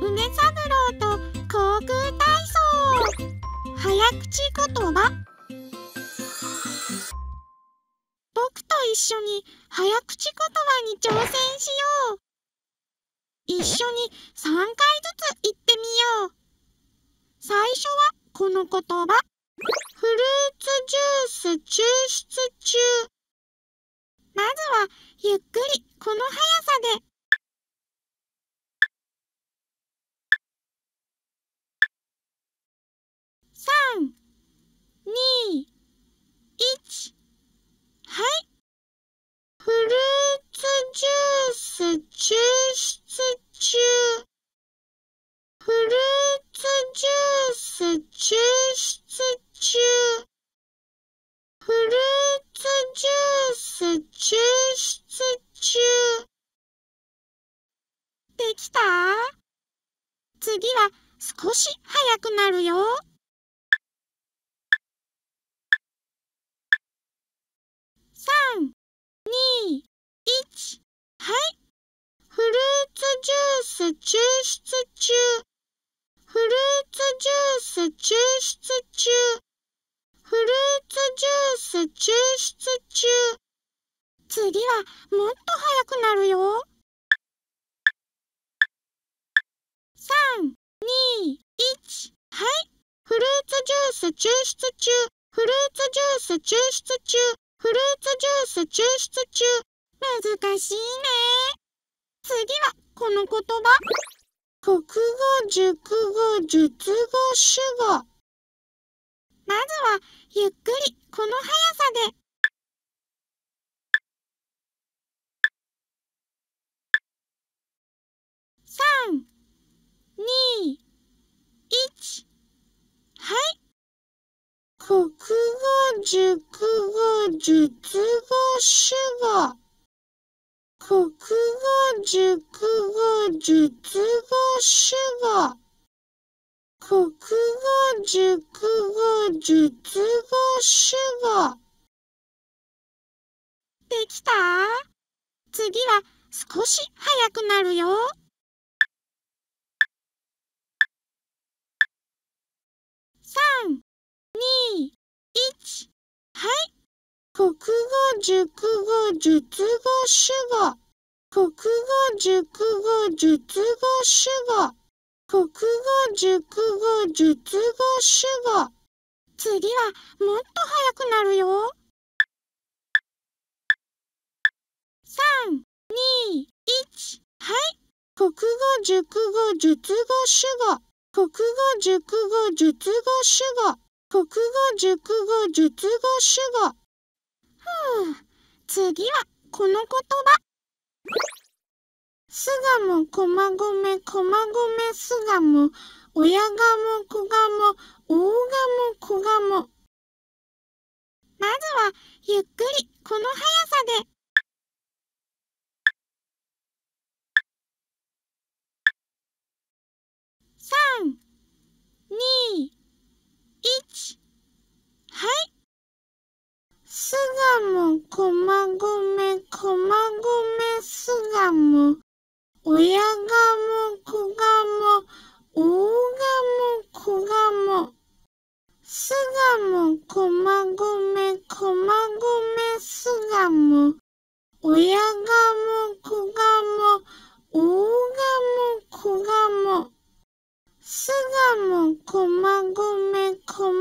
梅三郎と航空体操早口言葉僕と一緒に早口言葉に挑戦しよう一緒に3回ずつ言ってみよう最初はこの言葉フルーツス抽出中。フルーツジュース抽出中。フルーツジュース抽出中。できた次は少し早くなるよ。3、2、1、はい。フルーツジュース抽出中。フルーツジュース抽出中。フルーツジュース抽出中。次はもっと速くなるよ。3、2、1、はい。フルーツジュース抽出中。フルーツジュース抽出中。フルーツジュース抽出中。難しいね。次はこの言葉。国語、熟語、術語、主語。まずはゆっくりこの速さで。三、二、一。はい。国語、熟語、術語、主語。国語、熟語、術語、主語。国語、熟語、術語、主語。できた次は少し早くなるよ。3、2、1、はい。国熟語述語主語国語熟語術語主語国語熟語術語主語次はもっと速くなるよ。3、2、1、はい。国語熟語術語主語国語熟語述語主語国語熟語述語主語ふう次はこの言葉。すがもこまごめこまごめすがも親がも子がも大がも子がもまずはゆっくりこの速さでこまごめこまごめすがも、親がも子がも、大がも子がも。すがもこまごめこまごめすがも、親がも子がも、大がも子がも。すがもこまごめこまご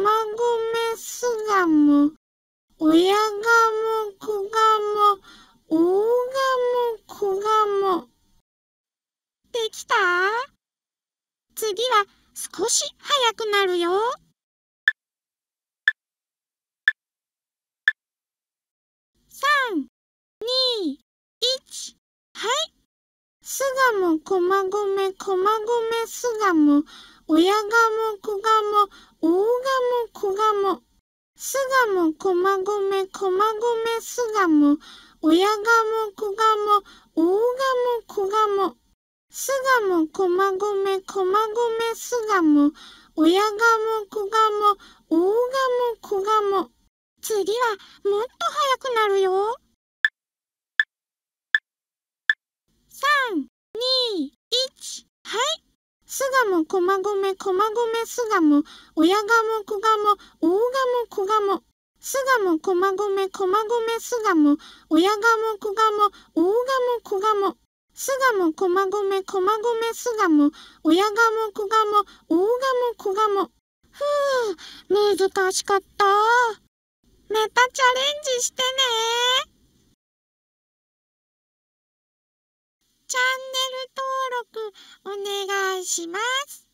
めすがも、親ガモ、子ガモ、大ガモ、子ガモ。できた次は少し早くなるよ。三、二、一、はい。すがも、こまごめ、こまごめ、すがも、親がも、子がも、大がも、子がも。すがも、こ鴨、駒込、駒込、巣鴨、親鴨、子鴨、大も、子がも、鴨、駒込、駒込、がも、親も、子も、大鴨、子も。次はもっと早く駒込、駒込、巣鴨、親鴨、子鴨、大鴨、子鴨。巣鴨、駒込、駒込、巣鴨、親鴨、も、鴨、大鴨、子鴨。巣鴨、駒込、駒込、巣鴨、親鴨、子鴨、大鴨、子鴨。ふぅ、難しかった。またチャレンジしてねチャン録お願いします。